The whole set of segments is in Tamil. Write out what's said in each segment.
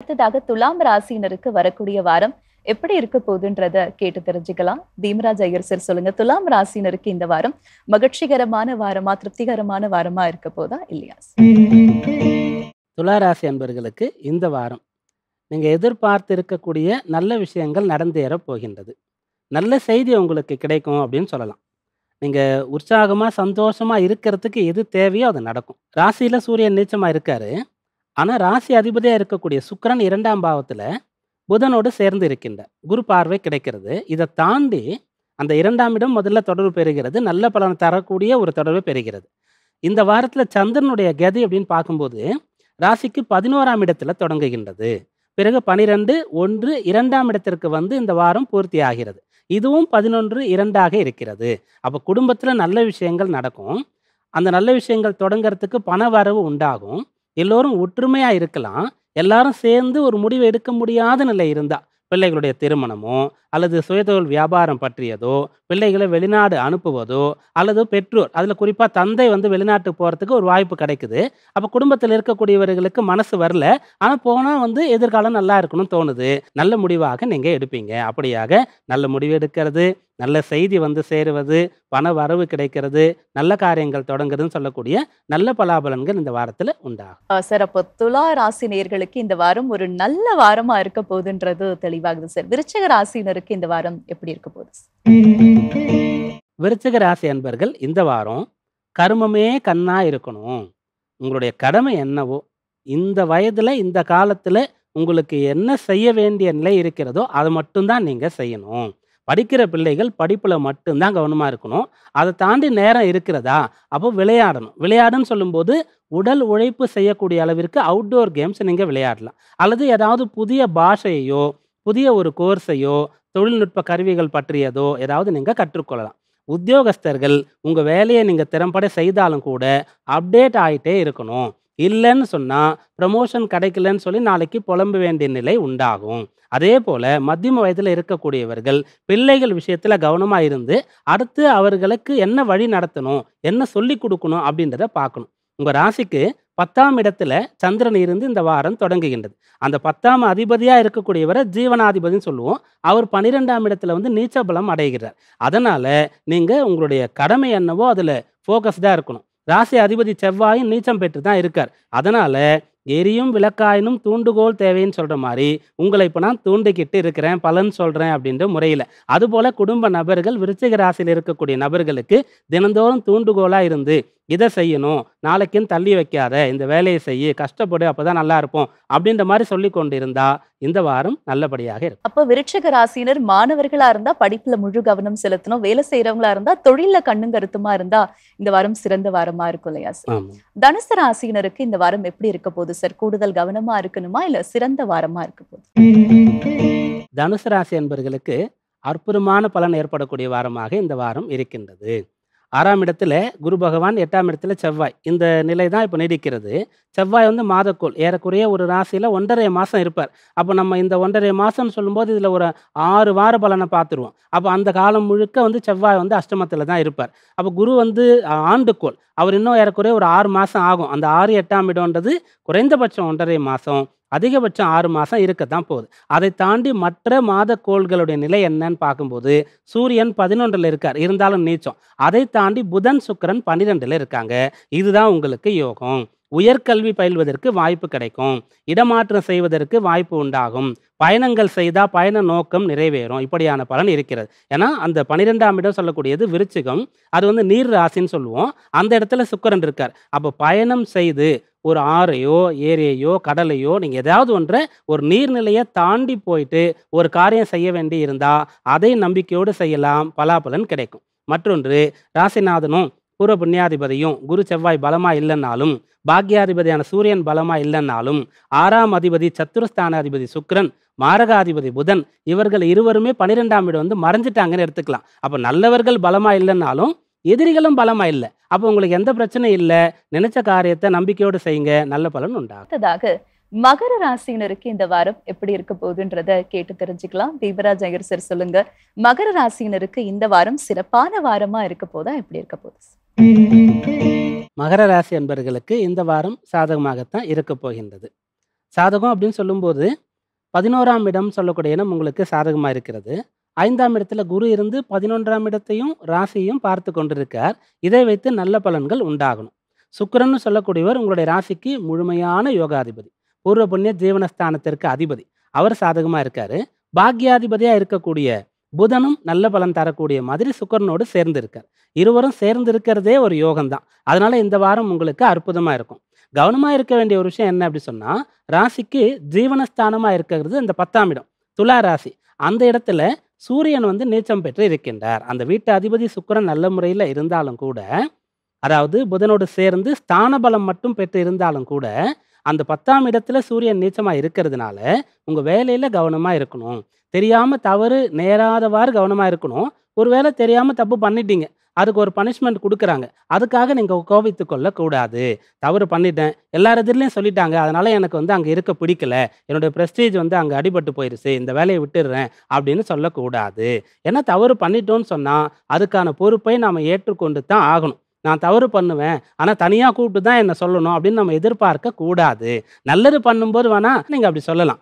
அடுத்ததாக துலாம் ராசியினருக்கு வரக்கூடிய வாரம் எப்படி இருக்க போகுதுன்றத கேட்டு தெரிஞ்சுக்கலாம் தீமராஜ் ஐயர் சார் சொல்லுங்க துலாம் ராசினருக்கு இந்த வாரம் மகிழ்ச்சிகரமான வாரமா திருப்திகரமான வாரமா இருக்க போதா இல்லையா துலா ராசி அன்பர்களுக்கு இந்த வாரம் நீங்க எதிர்பார்த்து இருக்கக்கூடிய நல்ல விஷயங்கள் நடந்தேற போகின்றது நல்ல செய்தி உங்களுக்கு கிடைக்கும் அப்படின்னு சொல்லலாம் நீங்க உற்சாகமா சந்தோஷமா இருக்கிறதுக்கு எது தேவையோ அது நடக்கும் ராசியில சூரியன் நீச்சமா இருக்காரு ஆனால் ராசி அதிபதியாக இருக்கக்கூடிய சுக்கரன் இரண்டாம் பாவத்தில் புதனோடு சேர்ந்து இருக்கின்ற குரு பார்வை கிடைக்கிறது இதை தாண்டி அந்த இரண்டாம் இடம் முதல்ல தொடர்பு பெறுகிறது நல்ல பலனை தரக்கூடிய ஒரு தொடர்பு பெறுகிறது இந்த வாரத்தில் சந்திரனுடைய கதி அப்படின்னு பார்க்கும்போது ராசிக்கு பதினோராம் இடத்துல தொடங்குகின்றது பிறகு பனிரெண்டு ஒன்று இரண்டாம் இடத்திற்கு வந்து இந்த வாரம் பூர்த்தி ஆகிறது இதுவும் பதினொன்று இரண்டாக இருக்கிறது அப்போ குடும்பத்தில் நல்ல விஷயங்கள் நடக்கும் அந்த நல்ல விஷயங்கள் தொடங்கிறதுக்கு பண வரவு உண்டாகும் எல்லோரும் ஒற்றுமையாக இருக்கலாம் எல்லாரும் சேர்ந்து ஒரு முடிவு எடுக்க முடியாத நிலை இருந்தால் பிள்ளைகளுடைய திருமணமோ அல்லது சுயதொழில் வியாபாரம் பற்றியதோ பிள்ளைகளை வெளிநாடு அனுப்புவதோ அல்லது பெற்றோர் அதில் குறிப்பாக தந்தை வந்து வெளிநாட்டுக்கு போகிறதுக்கு ஒரு வாய்ப்பு கிடைக்குது அப்போ குடும்பத்தில் இருக்கக்கூடியவர்களுக்கு மனசு வரல ஆனால் போனால் வந்து எதிர்காலம் நல்லா இருக்கணும்னு தோணுது நல்ல முடிவாக நீங்கள் எடுப்பீங்க அப்படியாக நல்ல முடிவு எடுக்கிறது நல்ல செய்தி வந்து சேருவது பண வரவு கிடைக்கிறது நல்ல காரியங்கள் தொடங்குறதுன்னு சொல்லக்கூடிய நல்ல பலாபலன்கள் இந்த வாரத்தில் உண்டாகும் சார் அப்போ துலா ராசி நேர்களுக்கு இந்த வாரம் ஒரு நல்ல வாரமாக இருக்க போகுதுன்றது தெளிவாகுது சார் விருச்சக ராசினருக்கு இந்த வாரம் எப்படி இருக்க போகுது விருச்சக ராசி அன்பர்கள் இந்த வாரம் கருமமே கண்ணா இருக்கணும் உங்களுடைய கடமை என்னவோ இந்த வயதில் இந்த காலத்தில் உங்களுக்கு என்ன செய்ய வேண்டிய நிலை இருக்கிறதோ அதை மட்டும்தான் நீங்கள் செய்யணும் படிக்கிற பிள்ளைகள் படிப்பில் மட்டும்தான் கவனமாக இருக்கணும் அதை தாண்டி நேரம் இருக்கிறதா அப்போ விளையாடணும் விளையாடுன்னு சொல்லும்போது உடல் உழைப்பு செய்யக்கூடிய அளவிற்கு அவுட்டோர் கேம்ஸ் நீங்கள் விளையாடலாம் அல்லது ஏதாவது புதிய பாஷையோ புதிய ஒரு கோர்ஸையோ தொழில்நுட்ப கருவிகள் பற்றியதோ ஏதாவது நீங்கள் கற்றுக்கொள்ளலாம் உத்தியோகஸ்தர்கள் உங்கள் வேலையை நீங்கள் திறம்பட செய்தாலும் கூட அப்டேட் ஆகிட்டே இருக்கணும் இல்லைன்னு சொன்னால் ப்ரமோஷன் கிடைக்கலன்னு சொல்லி நாளைக்கு புலம்ப வேண்டிய நிலை உண்டாகும் அதே போல் மத்தியம வயதில் இருக்கக்கூடியவர்கள் பிள்ளைகள் விஷயத்தில் கவனமாக இருந்து அடுத்து அவர்களுக்கு என்ன வழி நடத்தணும் என்ன சொல்லி கொடுக்கணும் அப்படின்றத பார்க்கணும் உங்கள் ராசிக்கு பத்தாம் இடத்துல சந்திரன் இருந்து இந்த வாரம் தொடங்குகின்றது அந்த பத்தாம் அதிபதியாக இருக்கக்கூடியவரை ஜீவனாதிபதினு சொல்லுவோம் அவர் பன்னிரெண்டாம் இடத்துல வந்து நீச்சபலம் அடைகிறார் அதனால் நீங்கள் உங்களுடைய கடமை என்னவோ அதில் ஃபோக்கஸ்டாக இருக்கணும் ராசி அதிபதி செவ்வாயும் நீச்சம் பெற்று தான் இருக்கார் அதனால எரியும் விளக்காயினும் தூண்டுகோல் தேவைன்னு சொல்கிற மாதிரி உங்களை இப்போ நான் தூண்டிக்கிட்டு இருக்கிறேன் பலன் சொல்கிறேன் அப்படின்ற முறையில் அதுபோல் குடும்ப நபர்கள் விருச்சிக ராசியில் இருக்கக்கூடிய நபர்களுக்கு தினந்தோறும் தூண்டுகோலாக இருந்து இதை செய்யணும் நாளைக்குன்னு தள்ளி வைக்காத இந்த வேலையை செய்ய கஷ்டப்படு அப்போதான் நல்லா இருப்போம் அப்படின்ற மாதிரி சொல்லி கொண்டு இருந்தா இந்த வாரம் நல்லபடியாக இருக்கும் அப்போ விருட்சக ராசினர் மாணவர்களா இருந்தா படிப்புல முழு கவனம் செலுத்தணும் வேலை செய்யறவங்களா இருந்தா தொழில கண்ணும் கருத்துமா இருந்தா இந்த வாரம் சிறந்த வாரமா இருக்கும் இல்லையா தனுசு ராசினருக்கு இந்த வாரம் எப்படி இருக்க போகுது சார் கூடுதல் கவனமா இருக்கணுமா இல்ல சிறந்த வாரமா இருக்க போகுது தனுசு ராசி என்பர்களுக்கு அற்புதமான பலன் ஏற்படக்கூடிய வாரமாக இந்த வாரம் இருக்கின்றது ஆறாம் இடத்துல குரு பகவான் எட்டாம் இடத்துல செவ்வாய் இந்த நிலை தான் இப்போ நீடிக்கிறது செவ்வாய் வந்து மாதக்கோள் ஏறக்குறைய ஒரு ராசியில் ஒன்றரை மாதம் இருப்பார் அப்போ நம்ம இந்த ஒன்றரை மாதம்னு சொல்லும்போது இதில் ஒரு ஆறு வார பலனை பார்த்துருவோம் அப்போ அந்த காலம் முழுக்க வந்து செவ்வாய் வந்து அஷ்டமத்தில் தான் இருப்பார் அப்போ குரு வந்து ஆண்டுக்கோள் அவர் இன்னும் ஏறக்குறைய ஒரு ஆறு மாதம் ஆகும் அந்த ஆறு எட்டாம் இடம்ன்றது குறைந்தபட்சம் ஒன்றரை மாதம் அதிகபட்சம் ஆறு மாதம் இருக்க தான் போகுது அதை தாண்டி மற்ற மாத கோள்களுடைய நிலை என்னன்னு பார்க்கும்போது சூரியன் பதினொன்றில் இருக்கார் இருந்தாலும் நீச்சம் அதை தாண்டி புதன் சுக்கரன் பன்னிரெண்டில் இருக்காங்க இதுதான் உங்களுக்கு யோகம் உயர்கல்வி பயில்வதற்கு வாய்ப்பு கிடைக்கும் இடமாற்றம் செய்வதற்கு வாய்ப்பு உண்டாகும் பயணங்கள் செய்தால் பயண நோக்கம் நிறைவேறும் இப்படியான பலன் இருக்கிறது ஏன்னா அந்த பனிரெண்டாம் இடம் சொல்லக்கூடியது விருச்சிகம் அது வந்து நீர் ராசின்னு சொல்லுவோம் அந்த இடத்துல சுக்கரன் இருக்கார் அப்போ பயணம் செய்து ஒரு ஆறையோ ஏரியையோ கடலையோ நீங்கள் ஏதாவது ஒன்றை ஒரு நீர்நிலையை தாண்டி போயிட்டு ஒரு காரியம் செய்ய வேண்டி இருந்தால் அதை நம்பிக்கையோடு செய்யலாம் பலாபலன் கிடைக்கும் மற்றொன்று ராசிநாதனும் பூர்வ புண்ணியாதிபதியும் குரு செவ்வாய் பலமா இல்லைன்னாலும் பாக்யாதிபதியான சூரியன் பலமா இல்லைன்னாலும் ஆறாம் அதிபதி சத்துருஸ்தானாதிபதி சுக்ரன் மாரகாதிபதி புதன் இவர்கள் இருவருமே பனிரெண்டாம் வீடு வந்து மறைஞ்சிட்டாங்கன்னு எடுத்துக்கலாம் அப்போ நல்லவர்கள் பலமா இல்லைன்னாலும் எதிரிகளும் பலமா இல்லை அப்போ உங்களுக்கு எந்த பிரச்சனையும் இல்லை நினைச்ச காரியத்தை நம்பிக்கையோடு செய்யுங்க நல்ல பலன் உண்டாகும் மகர ராசியினருக்கு இந்த வாரம் எப்படி இருக்க போகுதுன்றத கேட்டு தெரிஞ்சுக்கலாம் தீபராஜ் ஐயர் சார் சொல்லுங்க மகர ராசியினருக்கு இந்த வாரம் சிறப்பான வாரமா இருக்க போதா எப்படி இருக்க போகுது மகர ராசி அன்பர்களுக்கு இந்த வாரம் சாதகமாகத்தான் இருக்க போகின்றது சாதகம் அப்படின்னு சொல்லும்போது பதினோராம் இடம் சொல்லக்கூடிய இடம் உங்களுக்கு சாதகமாக இருக்கிறது ஐந்தாம் இடத்துல குரு இருந்து பதினொன்றாம் இடத்தையும் ராசியையும் பார்த்து கொண்டிருக்கார் இதை வைத்து நல்ல பலன்கள் உண்டாகணும் சுக்கரன்னு சொல்லக்கூடியவர் உங்களுடைய ராசிக்கு முழுமையான யோகாதிபதி பூர்வ புண்ணிய ஜீவனஸ்தானத்திற்கு அதிபதி அவர் சாதகமாக இருக்காரு பாக்யாதிபதியாக இருக்கக்கூடிய புதனும் நல்ல பலன் தரக்கூடிய மாதிரி சுக்கரனோடு சேர்ந்து இருக்கார் இருவரும் சேர்ந்து இருக்கிறதே ஒரு யோகம் தான் அதனால இந்த வாரம் உங்களுக்கு அற்புதமாக இருக்கும் கவனமாக இருக்க வேண்டிய ஒரு விஷயம் என்ன அப்படி சொன்னால் ராசிக்கு ஜீவனஸ்தானமாக இருக்கிறது இந்த பத்தாம் இடம் துலா ராசி அந்த இடத்துல சூரியன் வந்து நீச்சம் பெற்று இருக்கின்றார் அந்த வீட்டு அதிபதி சுக்கரன் நல்ல முறையில் இருந்தாலும் கூட அதாவது புதனோடு சேர்ந்து ஸ்தான பலம் மட்டும் பெற்று இருந்தாலும் கூட அந்த பத்தாம் இடத்துல சூரியன் நீச்சமாக இருக்கிறதுனால உங்கள் வேலையில் கவனமாக இருக்கணும் தெரியாமல் தவறு நேராதவாறு கவனமாக இருக்கணும் ஒருவேளை தெரியாமல் தப்பு பண்ணிட்டீங்க அதுக்கு ஒரு பனிஷ்மெண்ட் கொடுக்குறாங்க அதுக்காக நீங்கள் கோபித்து கொள்ளக்கூடாது தவறு பண்ணிட்டேன் எல்லார் எதிரிலையும் சொல்லிட்டாங்க அதனால் எனக்கு வந்து அங்கே இருக்க பிடிக்கல என்னுடைய ப்ரெஸ்டீஜ் வந்து அங்கே அடிபட்டு போயிருச்சு இந்த வேலையை விட்டுடுறேன் அப்படின்னு சொல்லக்கூடாது ஏன்னா தவறு பண்ணிட்டோன்னு சொன்னால் அதுக்கான பொறுப்பை நாம் ஏற்றுக்கொண்டு தான் ஆகணும் நான் தவறு பண்ணுவேன் ஆனால் தனியாக கூப்பிட்டு தான் என்ன சொல்லணும் அப்படின்னு நம்ம எதிர்பார்க்க கூடாது நல்லது பண்ணும்போது வேணால் நீங்கள் அப்படி சொல்லலாம்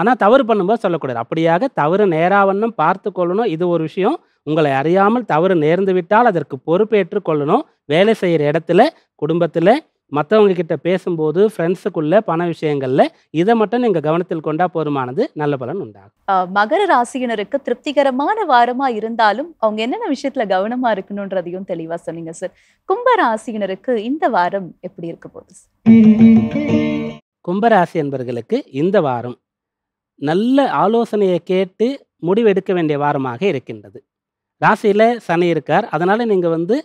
ஆனால் தவறு பண்ணும்போது சொல்லக்கூடாது அப்படியாக தவறு நேராவண்ணம் பார்த்து கொள்ளணும் இது ஒரு விஷயம் உங்களை அறியாமல் தவறு நேர்ந்து விட்டால் அதற்கு பொறுப்பேற்று கொள்ளணும் வேலை செய்கிற இடத்துல குடும்பத்தில் மற்றவங்க கிட்ட பேசும்போது ஃப்ரெண்ட்ஸுக்குள்ள பண விஷயங்கள்ல இதை மட்டும் நீங்க கவனத்தில் கொண்டா போதுமானது நல்ல பலன் உண்டாகும் மகர ராசியினருக்கு திருப்திகரமான வாரமா இருந்தாலும் அவங்க என்னென்ன விஷயத்துல கவனமா இருக்கணும்ன்றதையும் தெளிவா சொன்னீங்க சார் கும்ப ராசியினருக்கு இந்த வாரம் எப்படி இருக்க போகுது கும்பராசி என்பர்களுக்கு இந்த வாரம் நல்ல ஆலோசனையை கேட்டு முடிவெடுக்க வேண்டிய வாரமாக இருக்கின்றது ராசியில் சனி இருக்கார் அதனால் நீங்கள் வந்து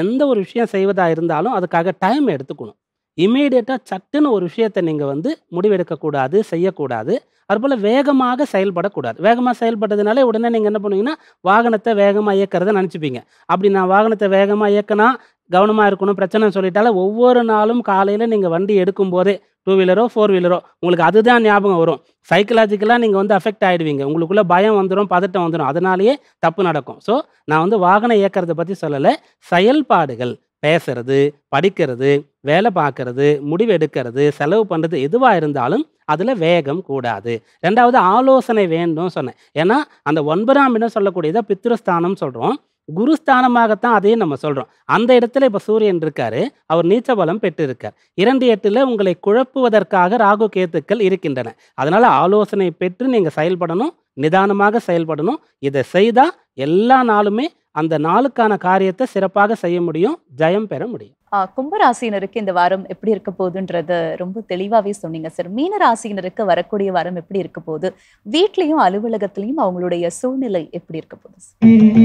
எந்த ஒரு விஷயம் செய்வதாக இருந்தாலும் அதுக்காக டைம் எடுத்துக்கணும் இமீடியட்டாக சட்டுன்னு ஒரு விஷயத்தை நீங்கள் வந்து முடிவெடுக்கக்கூடாது செய்யக்கூடாது அதுபோல் வேகமாக செயல்படக்கூடாது வேகமாக செயல்பட்டதுனால உடனே நீங்கள் என்ன பண்ணுவீங்கன்னா வாகனத்தை வேகமாக இயக்கிறத நினச்சிப்பீங்க அப்படி நான் வாகனத்தை வேகமாக இயக்கினா கவனமாக இருக்கணும் பிரச்சனைன்னு சொல்லிட்டால ஒவ்வொரு நாளும் காலையில் நீங்கள் வண்டி எடுக்கும்போதே டூ வீலரோ ஃபோர் வீலரோ உங்களுக்கு அதுதான் ஞாபகம் வரும் சைக்கலாஜிக்கலாக நீங்கள் வந்து அஃபெக்ட் ஆகிடுவீங்க உங்களுக்குள்ளே பயம் வந்துடும் பதட்டம் வந்துடும் அதனாலேயே தப்பு நடக்கும் ஸோ நான் வந்து வாகனம் இயக்கிறத பற்றி சொல்லலை செயல்பாடுகள் பேசுறது படிக்கிறது வேலை பார்க்கறது முடிவு எடுக்கிறது செலவு பண்ணுறது எதுவாக இருந்தாலும் அதில் வேகம் கூடாது ரெண்டாவது ஆலோசனை வேண்டும் சொன்னேன் ஏன்னா அந்த ஒன்பதாம் இடம் சொல்லக்கூடியதை பித்ருஸ்தானம் சொல்கிறோம் குருஸ்தானமாகத்தான் அதையும் நம்ம சொல்கிறோம் அந்த இடத்துல இப்போ சூரியன் இருக்கார் அவர் நீச்ச பலம் பெற்றிருக்கார் இரண்டு எட்டில் உங்களை குழப்புவதற்காக ராகு கேத்துக்கள் இருக்கின்றன அதனால் ஆலோசனை பெற்று நீங்கள் செயல்படணும் நிதானமாக செயல்படணும் இதை செய்தால் எல்லா நாளுமே அந்த நாளுக்கான காரியத்தை சிறப்பாக செய்ய முடியும் ஜெயம் பெற முடியும் கும்பராசினருக்கு இந்த வாரம் எப்படி இருக்க போகுதுன்றத ரொம்ப தெளிவாகவே சொன்னீங்க சார் மீன ராசினருக்கு வரக்கூடிய வாரம் எப்படி இருக்க போகுது வீட்லேயும் அலுவலகத்திலையும் அவங்களுடைய சூழ்நிலை எப்படி இருக்க போகுது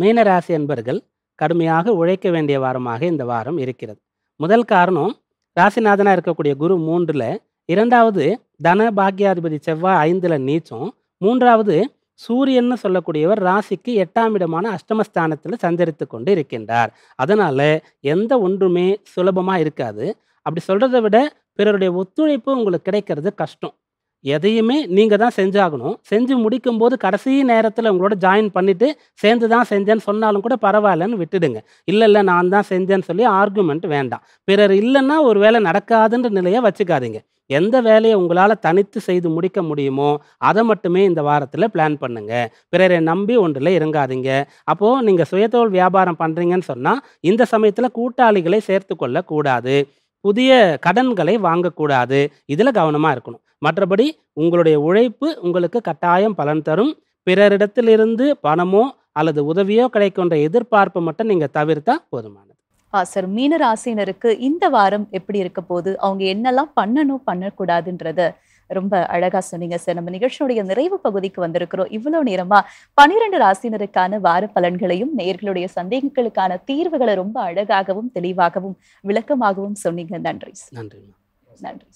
மீன ராசி அன்பர்கள் கடுமையாக உழைக்க வேண்டிய வாரமாக இந்த வாரம் இருக்கிறது முதல் காரணம் ராசிநாதனாக இருக்கக்கூடிய குரு மூன்றில் இரண்டாவது தன பாக்யாதிபதி செவ்வாய் ஐந்தில் நீச்சம் மூன்றாவது சூரியன்னு சொல்லக்கூடியவர் ராசிக்கு எட்டாம் இடமான அஷ்டமஸ்தானத்தில் சஞ்சரித்து கொண்டு இருக்கின்றார் அதனால் எந்த ஒன்றுமே சுலபமாக இருக்காது அப்படி சொல்கிறத விட பிறருடைய ஒத்துழைப்பு உங்களுக்கு கிடைக்கிறது கஷ்டம் எதையுமே நீங்கள் தான் செஞ்சாகணும் செஞ்சு முடிக்கும்போது கடைசி நேரத்தில் உங்களோட ஜாயின் பண்ணிவிட்டு சேர்ந்து தான் செஞ்சேன்னு சொன்னாலும் கூட பரவாயில்லன்னு விட்டுடுங்க இல்லை இல்லை நான் தான் செஞ்சேன்னு சொல்லி ஆர்குமெண்ட் வேண்டாம் பிறர் இல்லைன்னா ஒரு வேலை நடக்காதுன்ற நிலையை வச்சுக்காதீங்க எந்த வேலையை உங்களால் தனித்து செய்து முடிக்க முடியுமோ அதை மட்டுமே இந்த வாரத்தில் பிளான் பண்ணுங்கள் பிறரை நம்பி ஒன்றில் இறங்காதீங்க அப்போது நீங்கள் சுயத்தொழில் வியாபாரம் பண்ணுறீங்கன்னு சொன்னால் இந்த சமயத்தில் கூட்டாளிகளை சேர்த்து கொள்ளக்கூடாது புதிய கடன்களை வாங்கக்கூடாது இதில் கவனமாக இருக்கணும் மற்றபடி உங்களுடைய உழைப்பு உங்களுக்கு கட்டாயம் பலன் தரும் பிறரிடத்திலிருந்து பணமோ அல்லது உதவியோ கிடைக்கின்ற எதிர்பார்ப்பு மட்டும் நீங்க தவிர்த்தா போதுமானது சார் ராசினருக்கு இந்த வாரம் எப்படி இருக்க போது அவங்க என்னெல்லாம் பண்ணணும் பண்ணக்கூடாதுன்றத ரொம்ப அழகா சொன்னீங்க சார் நம்ம நிகழ்ச்சியுடைய நிறைவு பகுதிக்கு வந்திருக்கிறோம் இவ்வளவு நேரமா பனிரெண்டு ராசினருக்கான வார பலன்களையும் நேர்களுடைய சந்தேகங்களுக்கான தீர்வுகளை ரொம்ப அழகாகவும் தெளிவாகவும் விளக்கமாகவும் சொன்னீங்க நன்றி நன்றி நன்றி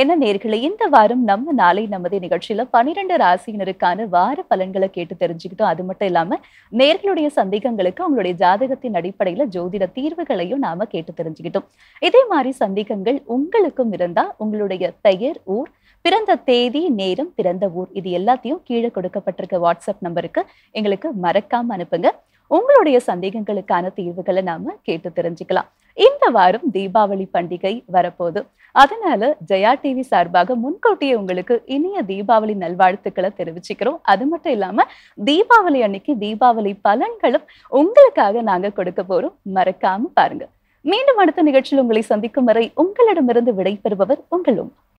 என்ன நேர்களை இந்த வாரம் நம்ம நாளை நமது நிகழ்ச்சியில பனிரெண்டு ராசியினருக்கான வார பலன்களை கேட்டு தெரிஞ்சுக்கிட்டோம் அது மட்டும் இல்லாம நேர்களுடைய சந்தேகங்களுக்கு அவங்களுடைய ஜாதகத்தின் அடிப்படையில ஜோதிட தீர்வுகளையும் நாம கேட்டு தெரிஞ்சுக்கிட்டோம் இதே மாதிரி சந்தேகங்கள் உங்களுக்கும் இருந்தா உங்களுடைய பெயர் ஊர் பிறந்த தேதி நேரம் பிறந்த ஊர் இது எல்லாத்தையும் கீழே கொடுக்கப்பட்டிருக்க வாட்ஸ்அப் நம்பருக்கு எங்களுக்கு மறக்காம அனுப்புங்க உங்களுடைய சந்தேகங்களுக்கான தீர்வுகளை நாம கேட்டு தெரிஞ்சுக்கலாம் இந்த வாரம் தீபாவளி பண்டிகை வரப்போது அதனால ஜெயா டிவி சார்பாக முன்கூட்டியே உங்களுக்கு இனிய தீபாவளி நல்வாழ்த்துக்களை தெரிவிச்சுக்கிறோம் அது மட்டும் இல்லாம தீபாவளி அன்னைக்கு தீபாவளி பலன்களும் உங்களுக்காக நாங்க கொடுக்க போறோம் மறக்காம பாருங்க மீண்டும் அடுத்த நிகழ்ச்சியில் உங்களை சந்திக்கும் வரை உங்களிடமிருந்து விடைபெறுபவர் உங்களும்